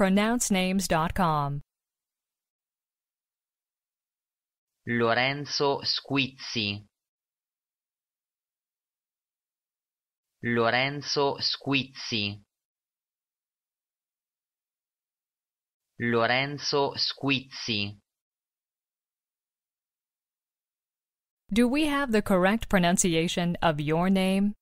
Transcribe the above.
pronouncenames.com. Lorenzo Squizzi Lorenzo Squizzi Lorenzo Squizzi Do we have the correct pronunciation of your name?